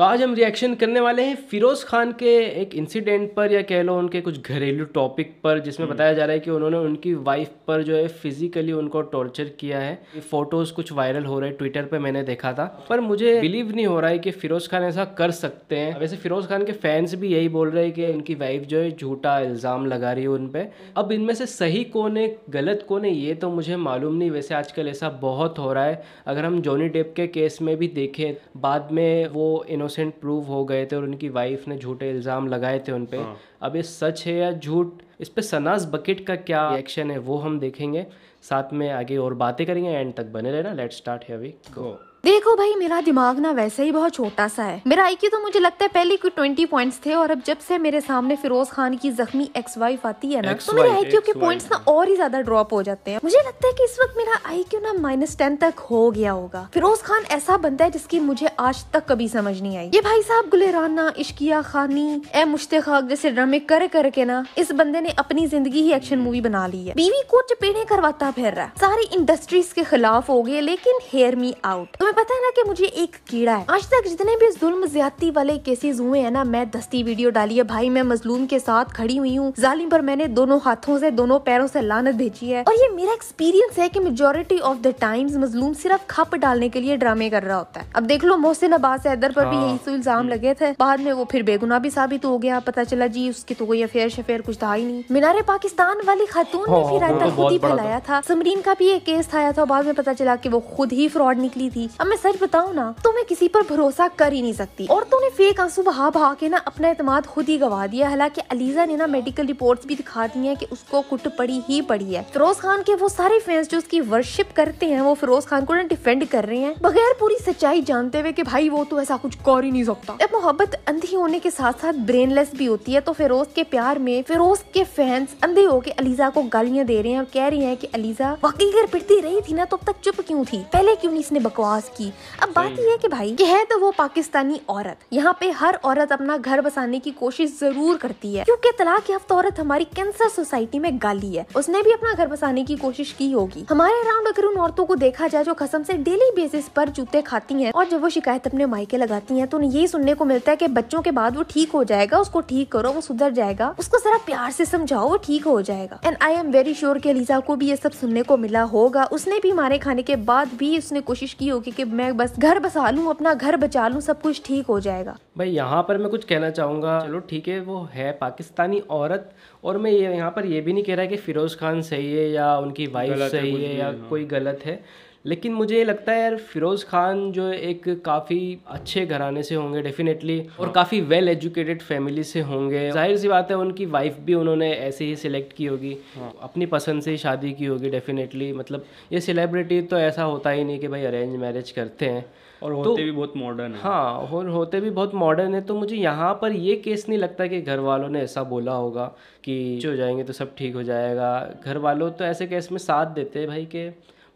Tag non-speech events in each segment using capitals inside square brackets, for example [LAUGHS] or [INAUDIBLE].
तो आज हम रिएक्शन करने वाले हैं फिरोज़ खान के एक इंसिडेंट पर या कह लो उनके कुछ घरेलू टॉपिक पर जिसमें हम्म। बताया जा रहा है कि उन्होंने उनकी वाइफ पर जो है फिजिकली उनको टॉर्चर किया है फोटोज़ कुछ वायरल हो रहे ट्विटर पर मैंने देखा था पर मुझे बिलीव नहीं हो रहा है कि फ़िरोज़ खान ऐसा कर सकते हैं वैसे फ़िरोज़ खान के फैंस भी यही बोल रहे हैं कि उनकी वाइफ जो है झूठा इल्ज़ाम लगा रही है उन पर अब इनमें से सही कौन है गलत कौन है ये तो मुझे मालूम नहीं वैसे आजकल ऐसा बहुत हो रहा है अगर हम जॉनी डेप के केस में भी देखें बाद में वो इनो इनोसेंट प्रूव हो गए थे और उनकी वाइफ ने झूठे इल्ज़ाम लगाए थे उन पर हाँ। अब ये सच है या झूठ इस पर सनाज बकेट का क्या एक्शन है वो हम देखेंगे साथ में आगे और बातें करेंगे एंड तक बने रहना लेट स्टार्ट है अभी गो देखो भाई मेरा दिमाग ना वैसे ही बहुत छोटा सा है मेरा आई तो मुझे लगता है पहले कोई ट्वेंटी पॉइंट्स थे और अब जब से मेरे सामने फिरोज खान की जख्मी एक्स वाइफ आती है ना तो मेरे आई के पॉइंट्स ना और ही ज्यादा ड्रॉप हो जाते हैं मुझे लगता है कि इस वक्त मेरा आई ना माइनस टेन तक हो गया होगा फिरोज खान ऐसा बनता है जिसकी मुझे आज तक कभी समझ नहीं आई ये भाई साहब गुलेराना इश्किया खानी ए मुश्ताक जैसे ड्रामे कर करके ना इस बंदे ने अपनी जिंदगी ही एक्शन मूवी बना ली है बीवी को चपेड़े करवाता फिर रहा है सारी इंडस्ट्रीज के खिलाफ हो गए लेकिन हेयर मी आउट तुम्हें पता है ना कि मुझे एक कीड़ा है आज तक जितने भी जुल्म ज्यादा वाले केसेस हुए हैं ना मैं दस्ती वीडियो डाली है भाई मैं मजलूम के साथ खड़ी हुई हूँ जालिम पर मैंने दोनों हाथों से दोनों पैरों से लानत भेजी है और ये मेरा एक्सपीरियंस है की मेजोरिटी ऑफ द टाइम्स मजलूम सिर्फ खप डालने के लिए ड्रामे कर रहा होता है अब देख लो मोहसिन अब्बास हैदर पर भी हाँ। यही तो इल्जाम हम्म। लगे थे बाद में वो फिर बेगुना भी साबित हो गया पता चला जी उसकी तो कोई अफेयर शफेयर कुछ था ही नहीं मीनारे पाकिस्तान वाली खातून ने फिर हाँ, तो खुद ही फैलाया था समरीन का भी एक केस था बाद में पता चला की वो खुद ही फ्रॉड निकली थी अब मैं सच बताऊँ ना तो मैं किसी पर भरोसा कर ही नहीं सकती तो ने फेक आंसू बहा बहा के ना अपना एतमाद खुद ही गवा दिया हालांकि अलीजा ने ना मेडिकल रिपोर्ट भी दिखा दी है की उसको कुट पड़ी ही पड़ी है फिरोज खान के वो सारे फैंस जो उसकी वर्शिप करते हैं वो फिरोज खान को ना डिफेंड कर रहे हैं बगैर पूरी सच्चाई जानते हुए की भाई वो तो ऐसा कुछ कर ही नहीं सकता अब मोहब्बत अंधी होने के साथ साथ ब्रेनलेस भी होती है तो फिरोज के प्यार में फिरोज के फैंस अंधे होके अलीजा को गालियां दे रहे हैं और कह रही हैं कि अलीजा वकील अगर पिटती रही थी ना तो अब तक चुप क्यों थी पहले क्यों नहीं इसने बकवास की अब बात यह है कि भाई ये है तो वो पाकिस्तानी औरत यहाँ पे हर औरत अपना घर बसाने की कोशिश जरूर करती है क्योंकि तलाक याफ्त औरत हमारी कैंसर सोसाइटी में गाली है उसने भी अपना घर बसाने की कोशिश की होगी हमारे अराउंड अगर उन औरतों को देखा जाए जो कसम से डेली बेसिस पर जूते खाती है और जब वो शिकायत अपने मायके लगाती है तो उन्हें यही सुनने को मिलता है की बच्चों के बाद वो ठीक हो जाएगा उसको ठीक करो वो सुधर जाएगा उसको जरा प्यार से समझाओ वो ठीक हो जाएगा and I am very sure की अलीजा को भी ये सब सुनने को मिला होगा उसने भी मारे खाने के बाद भी उसने कोशिश की होगी कि मैं बस घर बसा लूँ अपना घर बचा लूँ सब कुछ ठीक हो जाएगा भाई यहाँ पर मैं कुछ कहना चाहूँगा चलो ठीक है वो है पाकिस्तानी औरत और मैं ये यहाँ पर ये भी नहीं कह रहा कि फ़िरोज़ खान सही है या उनकी वाइफ सही है या हाँ। कोई गलत है लेकिन मुझे ये लगता है यार फिरोज़ ख़ान जो एक काफ़ी अच्छे घराने से होंगे डेफिनेटली और काफ़ी वेल एजुकेटेड फैमिली से होंगे जाहिर सी बात है उनकी वाइफ भी उन्होंने ऐसे ही सिलेक्ट की होगी हाँ। अपनी पसंद से ही शादी की होगी डेफिनेटली मतलब ये सेलिब्रिटी तो ऐसा होता ही नहीं कि भाई अरेंज मैरिज करते हैं और तो होते तो, भी बहुत मॉडर्न है हाँ और होते भी बहुत मॉडर्न है तो मुझे यहाँ पर ये केस नहीं लगता कि घर वालों ने ऐसा बोला होगा कि हो जाएंगे तो सब ठीक हो जाएगा घर वालों तो ऐसे केस में साथ देते हैं भाई के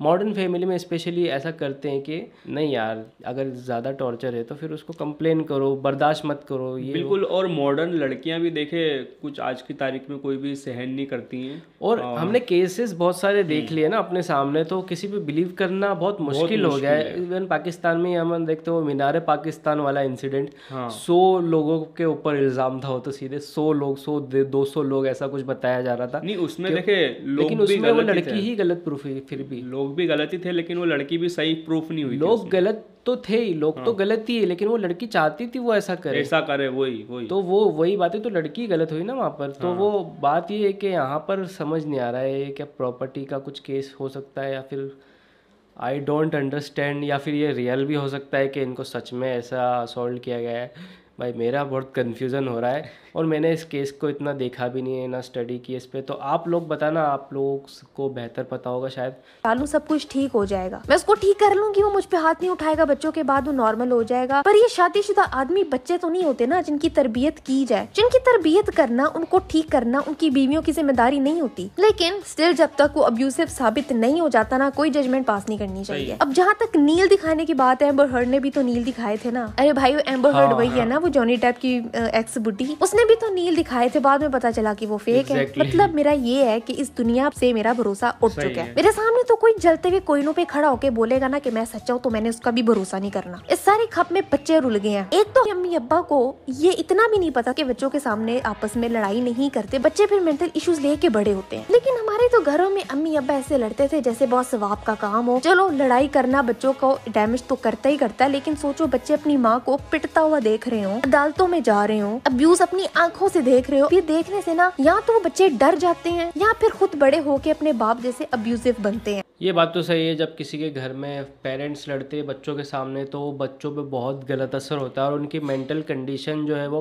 मॉडर्न फैमिली में स्पेशली ऐसा करते हैं कि नहीं यार अगर ज़्यादा टॉर्चर है तो फिर उसको कंप्लेन करो बर्दाश्त मत करो ये बिल्कुल और मॉडर्न लड़कियां भी देखे कुछ आज की तारीख में कोई भी सहन नहीं करती हैं और हाँ। हमने केसेस बहुत सारे देख हम्म। लिए ना अपने सामने तो किसी पर बिलीव करना बहुत मुश्किल हो गया है इवन पाकिस्तान में हम देखते हो मीनार पाकिस्तान वाला इंसिडेंट हाँ। सौ लोगों के ऊपर इल्ज़ाम था तो सीधे सौ लोग सौ दो सौ लोग ऐसा कुछ बताया जा रहा था नहीं उसमें देखे लेकिन उसमें वो लड़की ही गलत प्रूफ फिर भी लोग लोग भी गलत ही थे लेकिन वो लड़की भी सही प्रूफ नहीं हुई लोग गलत तो थे ही लोग तो हाँ। तो गलत ही है लेकिन वो लड़की चाहती थी वो ऐसा करे ऐसा करे वही वही तो वो वही बात है तो लड़की गलत हुई ना वहाँ पर तो हाँ। वो बात ये है कि यहाँ पर समझ नहीं आ रहा है क्या प्रॉपर्टी का कुछ केस हो सकता है या फिर आई डोंट अंडरस्टैंड या फिर ये रियल भी हो सकता है कि इनको सच में ऐसा सॉल्व किया गया है भाई मेरा बहुत कन्फ्यूज़न हो रहा है और मैंने इस केस को इतना देखा भी नहीं है ना स्टडी की इस पर तो आप लोग बताना आप लोग को बेहतर पता होगा शायद डालू सब कुछ ठीक हो जाएगा मैं उसको ठीक कर लूँगी वो मुझ पर हाथ नहीं उठाएगा बच्चों के बाद वो नॉर्मल हो जाएगा पर ये शादीशुदा आदमी बच्चे तो नहीं होते ना जिनकी तरबियत की जाए जिनकी तरबियत करना उनको ठीक करना उनकी बीवियों की जिम्मेदारी नहीं होती लेकिन स्टिल जब तक वो अब्यूसिव साबित नहीं हो जाता ना कोई जजमेंट पास नहीं करनी चाहिए अब जहाँ तक नील दिखाने की बात है एम्बर हर्ड ने भी तो नील दिखाए थे ना अरे भाई एम्बर हर्ड हाँ, वही है ना वो जॉनी टैप की एक्स बुटी उसने भी तो नील दिखाए थे बाद में पता चला कि वो फेक exactly. है मतलब मेरा ये है कि इस दुनिया से मेरा भरोसा उठ चुका है मेरे सामने तो कोई जलते हुए कोयलों पे खड़ा होके बोलेगा ना कि मैं सच्चा हूँ तो मैंने उसका भी भरोसा नहीं करना इस सारे खप में बच्चे रुल गए हैं एक तो अम्मी अब्बा को ये इतना भी नहीं पता कि बच्चों के सामने आपस में लड़ाई नहीं करते बच्चे फिर मेंटल इश्यूज लेके बड़े होते हैं लेकिन हमारे घरों में अम्मी अब्बा ऐसे लड़ते थे जैसे बहुत स्वाब का काम हो चलो लड़ाई करना बच्चों को डैमेज तो करता ही करता है लेकिन सोचो बच्चे अपनी माँ को पिटता हुआ देख रहे हो अदालतों में जा रहे हो अब्यूज अपनी आंखों से देख रहे हो ये देखने से ना या तो बच्चे डर जाते हैं या फिर खुद बड़े होके अपने बाप जैसे अब्यूजिव बनते हैं ये बात तो सही है जब किसी के घर में पेरेंट्स लड़ते हैं बच्चों के सामने तो बच्चों पे बहुत गलत असर होता है और उनकी मेंटल कंडीशन जो है वो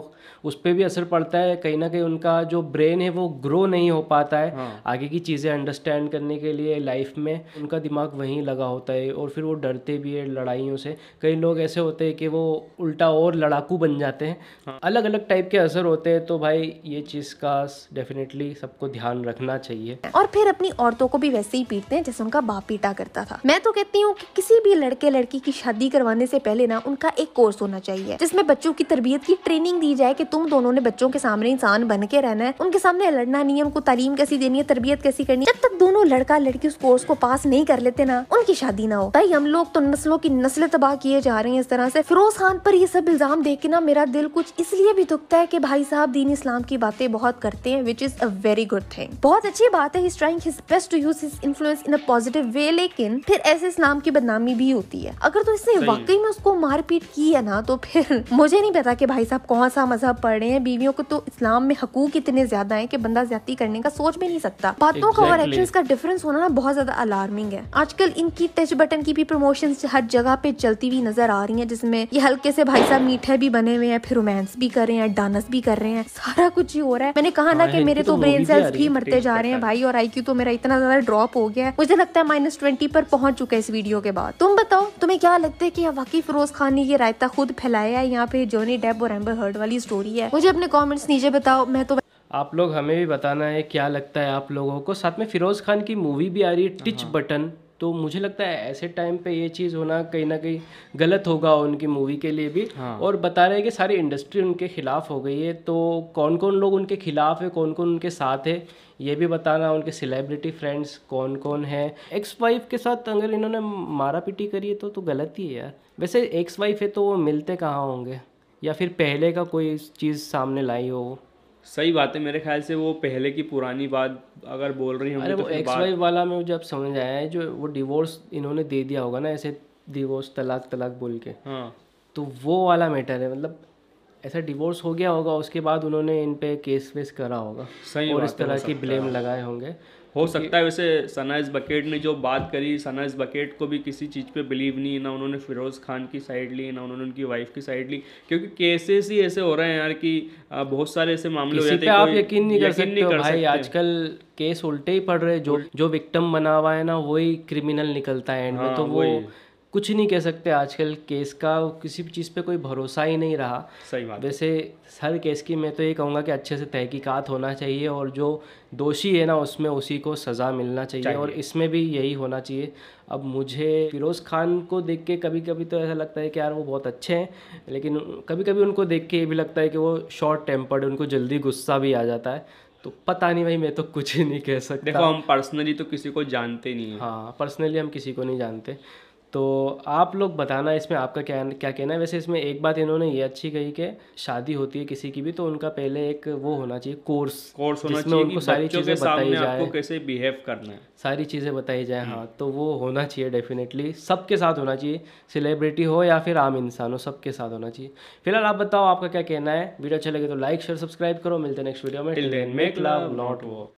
उस पर भी असर पड़ता है कहीं ना कहीं उनका जो ब्रेन है वो ग्रो नहीं हो पाता है हाँ। आगे की चीज़ें अंडरस्टैंड करने के लिए लाइफ में उनका दिमाग वहीं लगा होता है और फिर वो डरते भी है लड़ाइयों से कई लोग ऐसे होते हैं कि वो उल्टा और लड़ाकू बन जाते हैं अलग अलग टाइप के असर होते हैं तो भाई ये चीज़ का डेफिनेटली सबको ध्यान रखना चाहिए और फिर अपनी औरतों को भी वैसे ही पीटते हैं जैसे उनका बाप पीटा करता था मैं तो कहती हूँ कि किसी भी लड़के लड़की की शादी करवाने से पहले ना उनका एक कोर्स होना चाहिए जिसमें बच्चों की तरबियत की ट्रेनिंग दी जाए कि तुम दोनों ने बच्चों के सामने इंसान बन के रहना है उनके सामने लड़ना नहीं है उनको तालीम कैसी देनी है तरबियत कैसी करनी है जब तक दोनों लड़का लड़की उस कोर्स को पास नहीं कर लेते ना उनकी शादी ना हो भाई हम लोग तो नस्लों की नस्ल तबाह किए जा रहे हैं इस तरह से फिरोज खान पर ये सब इल्जाम देख के ना मेरा दिल कुछ इसलिए भी दुखता है कि भाई साहब दीन इस्लाम की बातें बहुत करते हैं which is a very good thing बहुत अच्छी बात है he trying his best to use his influence in a positive way लेकिन फिर ऐसे इस्लाम की बदनामी भी होती है अगर तो इसने वाकई में उसको मारपीट की है ना तो फिर [LAUGHS] मुझे नहीं पता कि भाई साहब कौन सा मजहब पढ़ रहे हैं बीवियों को तो इस्लाम में हकूक इतने ज्यादा है की बंदा ज्यादा करने का सोच भी नहीं सकता बातों का और एक्शन का डिफरेंस होना ना बहुत ज्यादा अलार्मिंग है आजकल इनकी टच बटन की भी प्रमोशन हर जगह पे चलती हुई नजर आ रही है जिसमें ये हल्के से भाई साहब मीठे भी बने हुए हैं फिर रोमांस भी कर रहे हैं डांस भी कर रहे हैं सारा कुछ ही हो रहा है मैंने कहा ना हाँ, कि मेरे तो ब्रेन तो सेल्स भी मरते जा रहे हैं भाई और आई तो मेरा इतना ज्यादा ड्रॉप हो गया है मुझे लगता है रायता माइनस ट्वेंटी पर पहुंच चुका है इस वीडियो के बाद तुम बताओ तुम्हें क्या लगता है कि वाकई फिरोज खान ने ये रायता खुद फैलाया है यहाँ पे जोनी डेप और एम्बर हर्ड वाली स्टोरी है मुझे अपने कॉमेंट्स नीचे बताओ मैं तो आप लोग हमें भी बताना है क्या लगता है आप लोगों को साथ में फिरोज खान की मूवी भी आ रही है टिच बटन तो मुझे लगता है ऐसे टाइम पे ये चीज़ होना कहीं ना कहीं गलत होगा उनकी मूवी के लिए भी हाँ। और बता रहे हैं कि सारी इंडस्ट्री उनके खिलाफ हो गई है तो कौन कौन लोग उनके खिलाफ है कौन कौन उनके साथ है ये भी बताना उनके सेलिब्रिटी फ्रेंड्स कौन कौन है एक्स वाइफ के साथ अगर इन्होंने मारा पीटी करी है तो तो गलत ही है यार वैसे एक्स वाइफ है तो वो मिलते कहाँ होंगे या फिर पहले का कोई चीज़ सामने लाई हो सही बात है मेरे ख्याल से वो पहले की पुरानी बात अगर बोल रही हैं तो वो एक्स वाइफ वाला में जब समझ आया है जो वो डिवोर्स इन्होंने दे दिया होगा ना ऐसे डिवोर्स तलाक तलाक बोल के हाँ तो वो वाला मैटर है मतलब ऐसा डिवोर्स हो गया होगा उसके बाद उन्होंने इन पे केस वेस करा होगा सही और इस तरह की ब्लेम लगाए होंगे हो सकता है वैसे सनाइज बकेट ने जो बात करी सनाइज बकेट को भी किसी चीज़ पे बिलीव नहीं ना उन्होंने फिरोज़ खान की साइड ली ना उन्होंने उनकी वाइफ की साइड ली क्योंकि केसेस ही ऐसे हो रहे हैं यार कि बहुत सारे ऐसे मामले हो जाते हैं आप यकीन नहीं कर सकते नहीं कर भाई आजकल केस उल्टे ही पड़ रहे जो जो विक्टम बना हुआ है ना वही क्रिमिनल निकलता है एंड में हाँ, तो वो कुछ नहीं कह सकते आजकल केस का किसी भी चीज़ पे कोई भरोसा ही नहीं रहा सही बात वैसे हर केस की मैं तो ये कहूँगा कि अच्छे से तहकीकात होना चाहिए और जो दोषी है ना उसमें उसी को सज़ा मिलना चाहिए, चाहिए। और इसमें भी यही होना चाहिए अब मुझे फिरोज़ खान को देख के कभी कभी तो ऐसा लगता है कि यार वो बहुत अच्छे हैं लेकिन कभी कभी उनको देख के ये भी लगता है कि वो शॉर्ट टेम्पर्ड उनको जल्दी गुस्सा भी आ जाता है तो पता नहीं भाई मैं तो कुछ ही नहीं कह सकता देखो हम पर्सनली तो किसी को जानते नहीं हाँ पर्सनली हम किसी को नहीं जानते तो आप लोग बताना इसमें आपका क्या क्या कहना है वैसे इसमें एक बात इन्होंने ये अच्छी कही कि शादी होती है किसी की भी तो उनका पहले एक वो होना चाहिए कोर्स कोर्स होना चाहिए उनको सारी चीज़ें बताई जाए आपको कैसे बिहेव करना है सारी चीज़ें बताई जाए हाँ हम्म। तो वो होना चाहिए डेफिनेटली सबके साथ होना चाहिए सेलिब्रिटी हो या फिर आम इंसान हो सबके साथ होना चाहिए फिलहाल आप बताओ आपका क्या कहना है वीडियो अच्छा लगे तो लाइक शेयर सब्सक्राइब करो मिलते हैं नेक्स्ट वीडियो में मेक लव नॉट वो